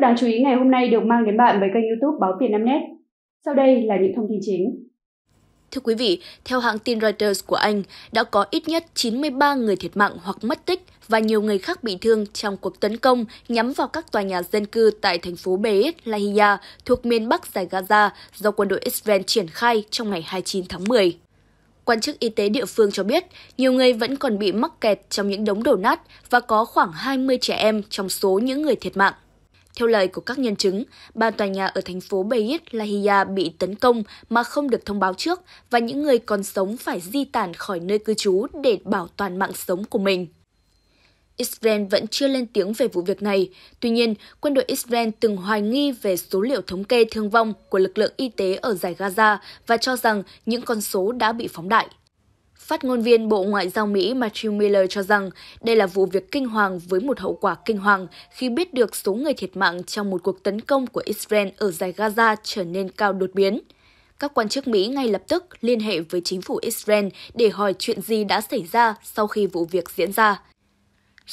tức đáng chú ý ngày hôm nay được mang đến bạn với kênh youtube Báo Tiền Nam Net. Sau đây là những thông tin chính. Thưa quý vị, theo hãng tin Reuters của Anh, đã có ít nhất 93 người thiệt mạng hoặc mất tích và nhiều người khác bị thương trong cuộc tấn công nhắm vào các tòa nhà dân cư tại thành phố Beit Lahia thuộc miền Bắc giải Gaza do quân đội Israel triển khai trong ngày 29 tháng 10. Quan chức y tế địa phương cho biết, nhiều người vẫn còn bị mắc kẹt trong những đống đổ nát và có khoảng 20 trẻ em trong số những người thiệt mạng. Theo lời của các nhân chứng, ba tòa nhà ở thành phố Beirut Lahia bị tấn công mà không được thông báo trước và những người còn sống phải di tản khỏi nơi cư trú để bảo toàn mạng sống của mình. Israel vẫn chưa lên tiếng về vụ việc này. Tuy nhiên, quân đội Israel từng hoài nghi về số liệu thống kê thương vong của lực lượng y tế ở giải Gaza và cho rằng những con số đã bị phóng đại. Phát ngôn viên Bộ Ngoại giao Mỹ Matthew Miller cho rằng đây là vụ việc kinh hoàng với một hậu quả kinh hoàng khi biết được số người thiệt mạng trong một cuộc tấn công của Israel ở giải Gaza trở nên cao đột biến. Các quan chức Mỹ ngay lập tức liên hệ với chính phủ Israel để hỏi chuyện gì đã xảy ra sau khi vụ việc diễn ra.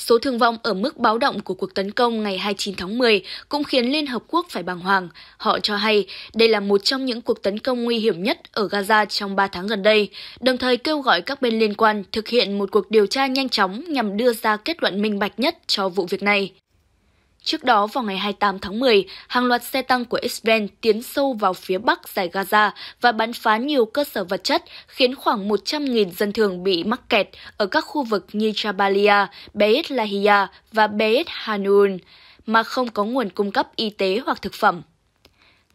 Số thương vong ở mức báo động của cuộc tấn công ngày 29 tháng 10 cũng khiến Liên Hợp Quốc phải bàng hoàng. Họ cho hay đây là một trong những cuộc tấn công nguy hiểm nhất ở Gaza trong 3 tháng gần đây, đồng thời kêu gọi các bên liên quan thực hiện một cuộc điều tra nhanh chóng nhằm đưa ra kết luận minh bạch nhất cho vụ việc này. Trước đó, vào ngày 28 tháng 10, hàng loạt xe tăng của Israel tiến sâu vào phía bắc giải Gaza và bắn phá nhiều cơ sở vật chất, khiến khoảng 100.000 dân thường bị mắc kẹt ở các khu vực như Jabalia, Beit Lahia và Beit Hanun, mà không có nguồn cung cấp y tế hoặc thực phẩm.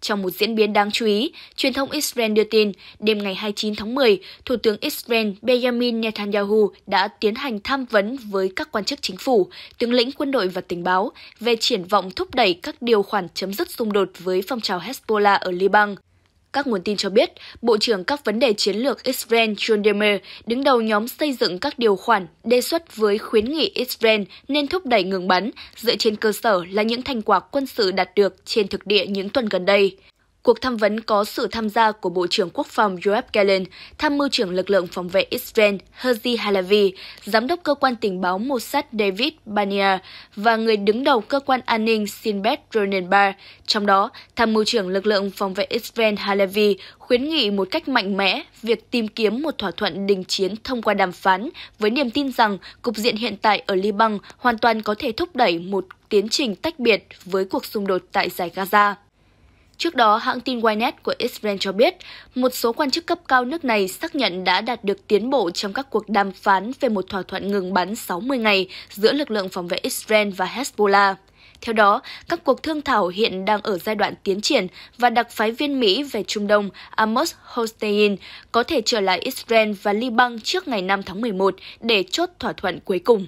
Trong một diễn biến đáng chú ý, truyền thông Israel đưa tin, đêm ngày 29 tháng 10, Thủ tướng Israel Benjamin Netanyahu đã tiến hành tham vấn với các quan chức chính phủ, tướng lĩnh quân đội và tình báo về triển vọng thúc đẩy các điều khoản chấm dứt xung đột với phong trào Hezbollah ở Liban. Các nguồn tin cho biết, Bộ trưởng các vấn đề chiến lược Israel Chondemir đứng đầu nhóm xây dựng các điều khoản đề xuất với khuyến nghị Israel nên thúc đẩy ngừng bắn dựa trên cơ sở là những thành quả quân sự đạt được trên thực địa những tuần gần đây. Cuộc tham vấn có sự tham gia của Bộ trưởng Quốc phòng Yoav Gallant, Tham mưu trưởng lực lượng phòng vệ Israel Herzi Halavi, Giám đốc cơ quan tình báo Mossad David Bania và người đứng đầu cơ quan an ninh Sinbad Ronenbar. Trong đó, Tham mưu trưởng lực lượng phòng vệ Israel Halavi khuyến nghị một cách mạnh mẽ việc tìm kiếm một thỏa thuận đình chiến thông qua đàm phán với niềm tin rằng cục diện hiện tại ở Liban hoàn toàn có thể thúc đẩy một tiến trình tách biệt với cuộc xung đột tại giải Gaza. Trước đó, hãng tin Ynet của Israel cho biết, một số quan chức cấp cao nước này xác nhận đã đạt được tiến bộ trong các cuộc đàm phán về một thỏa thuận ngừng bắn 60 ngày giữa lực lượng phòng vệ Israel và Hezbollah. Theo đó, các cuộc thương thảo hiện đang ở giai đoạn tiến triển và đặc phái viên Mỹ về Trung Đông Amos Hostein có thể trở lại Israel và Liban trước ngày 5 tháng 11 để chốt thỏa thuận cuối cùng.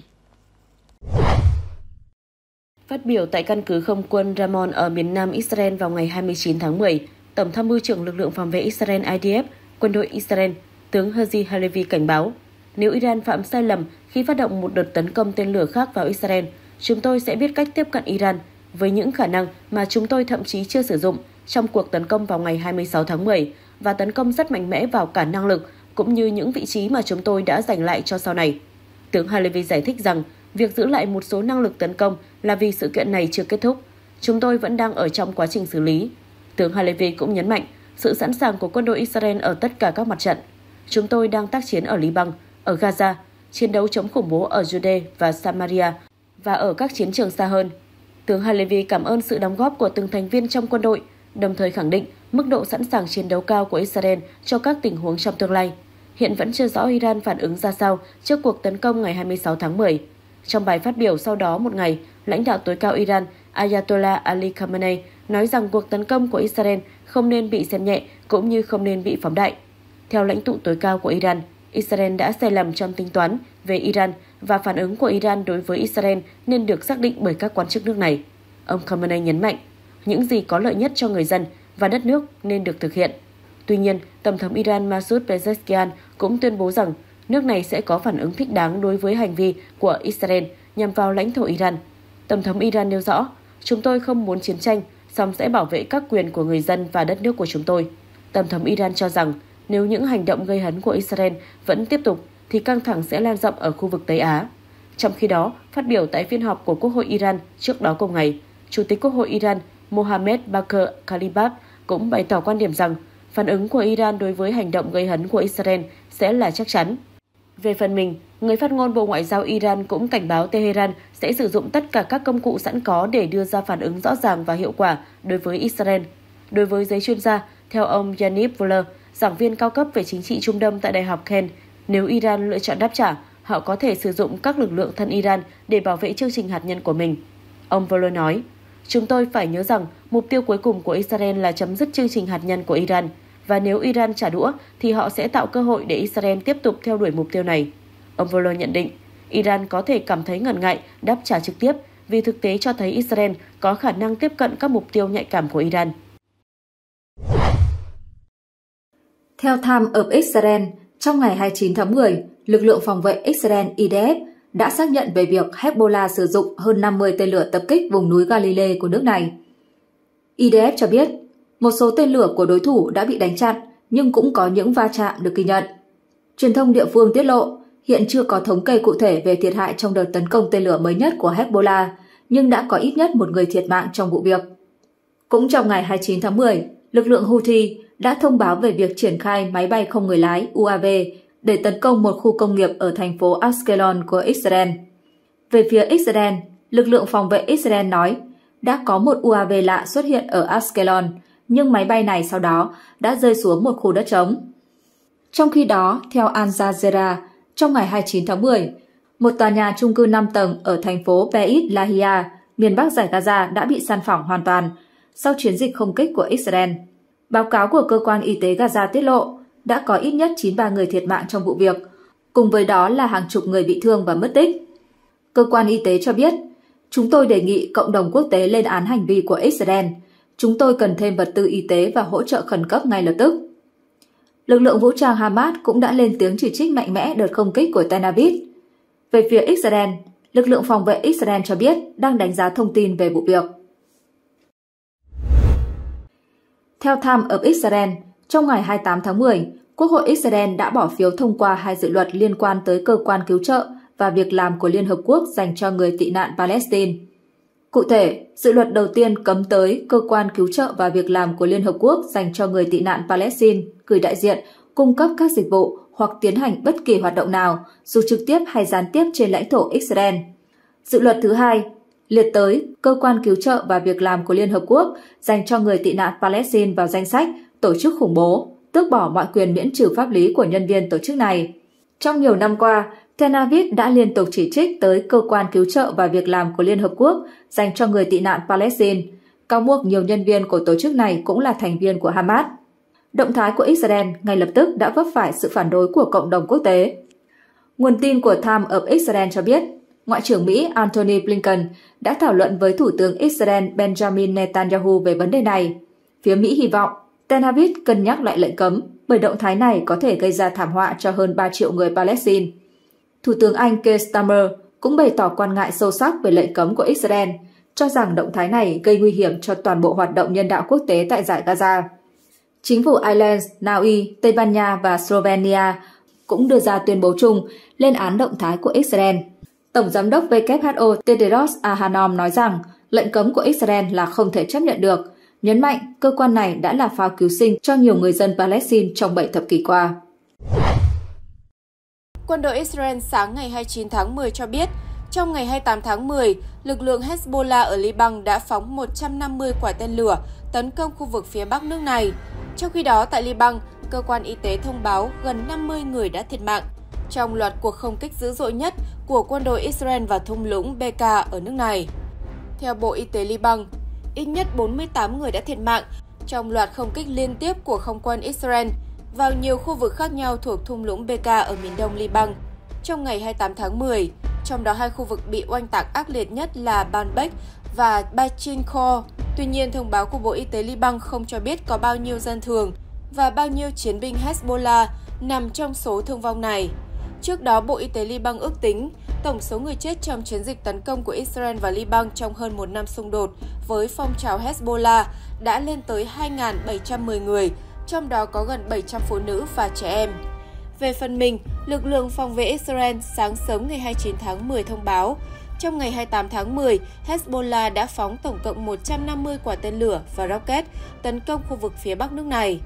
Phát biểu tại căn cứ không quân Ramon ở miền nam Israel vào ngày 29 tháng 10, Tổng tham mưu trưởng lực lượng phòng vệ Israel IDF, quân đội Israel, tướng Herzi Halevi cảnh báo, nếu Iran phạm sai lầm khi phát động một đợt tấn công tên lửa khác vào Israel, chúng tôi sẽ biết cách tiếp cận Iran với những khả năng mà chúng tôi thậm chí chưa sử dụng trong cuộc tấn công vào ngày 26 tháng 10 và tấn công rất mạnh mẽ vào cả năng lực cũng như những vị trí mà chúng tôi đã giành lại cho sau này. Tướng Halevi giải thích rằng Việc giữ lại một số năng lực tấn công là vì sự kiện này chưa kết thúc. Chúng tôi vẫn đang ở trong quá trình xử lý. Tướng Halevi cũng nhấn mạnh sự sẵn sàng của quân đội Israel ở tất cả các mặt trận. Chúng tôi đang tác chiến ở Liban, ở Gaza, chiến đấu chống khủng bố ở Jude và Samaria và ở các chiến trường xa hơn. Tướng Halevi cảm ơn sự đóng góp của từng thành viên trong quân đội, đồng thời khẳng định mức độ sẵn sàng chiến đấu cao của Israel cho các tình huống trong tương lai. Hiện vẫn chưa rõ Iran phản ứng ra sao trước cuộc tấn công ngày 26 tháng 10. Trong bài phát biểu sau đó một ngày, lãnh đạo tối cao Iran Ayatollah Ali Khamenei nói rằng cuộc tấn công của Israel không nên bị xem nhẹ cũng như không nên bị phóng đại. Theo lãnh tụ tối cao của Iran, Israel đã sai lầm trong tính toán về Iran và phản ứng của Iran đối với Israel nên được xác định bởi các quan chức nước này. Ông Khamenei nhấn mạnh, những gì có lợi nhất cho người dân và đất nước nên được thực hiện. Tuy nhiên, Tổng thống Iran Masoud Pezeshkian cũng tuyên bố rằng nước này sẽ có phản ứng thích đáng đối với hành vi của Israel nhằm vào lãnh thổ Iran. Tổng thống Iran nêu rõ, chúng tôi không muốn chiến tranh, song sẽ bảo vệ các quyền của người dân và đất nước của chúng tôi. Tổng thống Iran cho rằng, nếu những hành động gây hấn của Israel vẫn tiếp tục, thì căng thẳng sẽ lan rộng ở khu vực Tây Á. Trong khi đó, phát biểu tại phiên họp của Quốc hội Iran trước đó cùng ngày, Chủ tịch Quốc hội Iran Mohammed Bakr Kalibab cũng bày tỏ quan điểm rằng phản ứng của Iran đối với hành động gây hấn của Israel sẽ là chắc chắn. Về phần mình, người phát ngôn Bộ Ngoại giao Iran cũng cảnh báo Tehran sẽ sử dụng tất cả các công cụ sẵn có để đưa ra phản ứng rõ ràng và hiệu quả đối với Israel. Đối với giới chuyên gia, theo ông Yaniv Voller, giảng viên cao cấp về chính trị Trung Đông tại Đại học Kent, nếu Iran lựa chọn đáp trả, họ có thể sử dụng các lực lượng thân Iran để bảo vệ chương trình hạt nhân của mình. Ông Voller nói, chúng tôi phải nhớ rằng mục tiêu cuối cùng của Israel là chấm dứt chương trình hạt nhân của Iran – và nếu Iran trả đũa thì họ sẽ tạo cơ hội để Israel tiếp tục theo đuổi mục tiêu này. Ông Voller nhận định, Iran có thể cảm thấy ngần ngại đáp trả trực tiếp vì thực tế cho thấy Israel có khả năng tiếp cận các mục tiêu nhạy cảm của Iran. Theo Tham of Israel, trong ngày 29 tháng 10, lực lượng phòng vệ Israel IDF đã xác nhận về việc Hezbollah sử dụng hơn 50 tên lửa tập kích vùng núi Galilee của nước này. IDF cho biết một số tên lửa của đối thủ đã bị đánh chặn, nhưng cũng có những va chạm được ghi nhận. Truyền thông địa phương tiết lộ, hiện chưa có thống kê cụ thể về thiệt hại trong đợt tấn công tên lửa mới nhất của Hezbollah, nhưng đã có ít nhất một người thiệt mạng trong vụ việc. Cũng trong ngày 29 tháng 10, lực lượng Houthi đã thông báo về việc triển khai máy bay không người lái UAV để tấn công một khu công nghiệp ở thành phố Ashkelon của Israel. Về phía Israel, lực lượng phòng vệ Israel nói đã có một UAV lạ xuất hiện ở Ashkelon nhưng máy bay này sau đó đã rơi xuống một khu đất trống. Trong khi đó, theo Al Jazeera, trong ngày 29 tháng 10, một tòa nhà trung cư 5 tầng ở thành phố Beit Lahia, miền Bắc giải Gaza đã bị san phẳng hoàn toàn sau chiến dịch không kích của Israel. Báo cáo của cơ quan y tế Gaza tiết lộ đã có ít nhất 93 người thiệt mạng trong vụ việc, cùng với đó là hàng chục người bị thương và mất tích. Cơ quan y tế cho biết, chúng tôi đề nghị cộng đồng quốc tế lên án hành vi của Israel – Chúng tôi cần thêm vật tư y tế và hỗ trợ khẩn cấp ngay lập tức. Lực lượng vũ trang Hamas cũng đã lên tiếng chỉ trích mạnh mẽ đợt không kích của Tel Aviv. Về phía Israel, lực lượng phòng vệ Israel cho biết đang đánh giá thông tin về vụ việc. Theo Time of Israel, trong ngày 28 tháng 10, Quốc hội Israel đã bỏ phiếu thông qua hai dự luật liên quan tới cơ quan cứu trợ và việc làm của Liên Hợp Quốc dành cho người tị nạn Palestine. Cụ thể, dự luật đầu tiên cấm tới cơ quan cứu trợ và việc làm của Liên Hợp Quốc dành cho người tị nạn Palestine, gửi đại diện, cung cấp các dịch vụ hoặc tiến hành bất kỳ hoạt động nào, dù trực tiếp hay gián tiếp trên lãnh thổ Israel. Dự luật thứ hai liệt tới cơ quan cứu trợ và việc làm của Liên Hợp Quốc dành cho người tị nạn Palestine vào danh sách tổ chức khủng bố, tước bỏ mọi quyền miễn trừ pháp lý của nhân viên tổ chức này. Trong nhiều năm qua, Tel Aviv đã liên tục chỉ trích tới cơ quan cứu trợ và việc làm của Liên Hợp Quốc dành cho người tị nạn Palestine, cáo buộc nhiều nhân viên của tổ chức này cũng là thành viên của Hamas. Động thái của Israel ngay lập tức đã vấp phải sự phản đối của cộng đồng quốc tế. Nguồn tin của Time of Israel cho biết, Ngoại trưởng Mỹ Antony Blinken đã thảo luận với Thủ tướng Israel Benjamin Netanyahu về vấn đề này. Phía Mỹ hy vọng Tel Aviv cân nhắc lại lệnh cấm bởi động thái này có thể gây ra thảm họa cho hơn 3 triệu người Palestine. Thủ tướng Anh Keir Starmer cũng bày tỏ quan ngại sâu sắc về lệnh cấm của Israel, cho rằng động thái này gây nguy hiểm cho toàn bộ hoạt động nhân đạo quốc tế tại giải Gaza. Chính phủ Ireland, Na Uy, Tây Ban Nha và Slovenia cũng đưa ra tuyên bố chung lên án động thái của Israel. Tổng giám đốc WHO Tedros Adhanom nói rằng lệnh cấm của Israel là không thể chấp nhận được, nhấn mạnh cơ quan này đã là phao cứu sinh cho nhiều người dân Palestine trong 7 thập kỷ qua. Quân đội Israel sáng ngày 29 tháng 10 cho biết, trong ngày 28 tháng 10, lực lượng Hezbollah ở Liban đã phóng 150 quả tên lửa tấn công khu vực phía bắc nước này. Trong khi đó, tại Liban, cơ quan y tế thông báo gần 50 người đã thiệt mạng trong loạt cuộc không kích dữ dội nhất của quân đội Israel vào thung lũng Beka ở nước này. Theo Bộ Y tế Liban, ít nhất 48 người đã thiệt mạng trong loạt không kích liên tiếp của không quân Israel – vào nhiều khu vực khác nhau thuộc thung lũng Beka ở miền đông Liban trong ngày 28 tháng 10, trong đó hai khu vực bị oanh tạc ác liệt nhất là Banbek và Bachinko. Tuy nhiên, thông báo của Bộ Y tế Liban không cho biết có bao nhiêu dân thường và bao nhiêu chiến binh Hezbollah nằm trong số thương vong này. Trước đó, Bộ Y tế Liban ước tính tổng số người chết trong chiến dịch tấn công của Israel và Liban trong hơn một năm xung đột với phong trào Hezbollah đã lên tới 2.710 người, trong đó có gần 700 phụ nữ và trẻ em. Về phần mình, lực lượng phòng vệ Israel sáng sớm ngày 29 tháng 10 thông báo, trong ngày 28 tháng 10, Hezbollah đã phóng tổng cộng 150 quả tên lửa và rocket tấn công khu vực phía bắc nước này.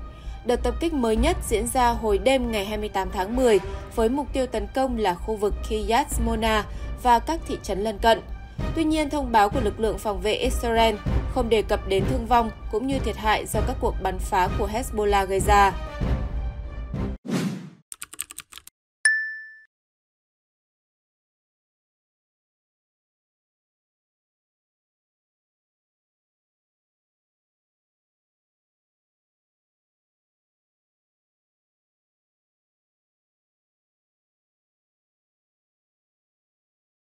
Đợt tập kích mới nhất diễn ra hồi đêm ngày 28 tháng 10 với mục tiêu tấn công là khu vực Kiryat Mona và các thị trấn lân cận. Tuy nhiên, thông báo của lực lượng phòng vệ Israel không đề cập đến thương vong cũng như thiệt hại do các cuộc bắn phá của Hezbollah gây ra.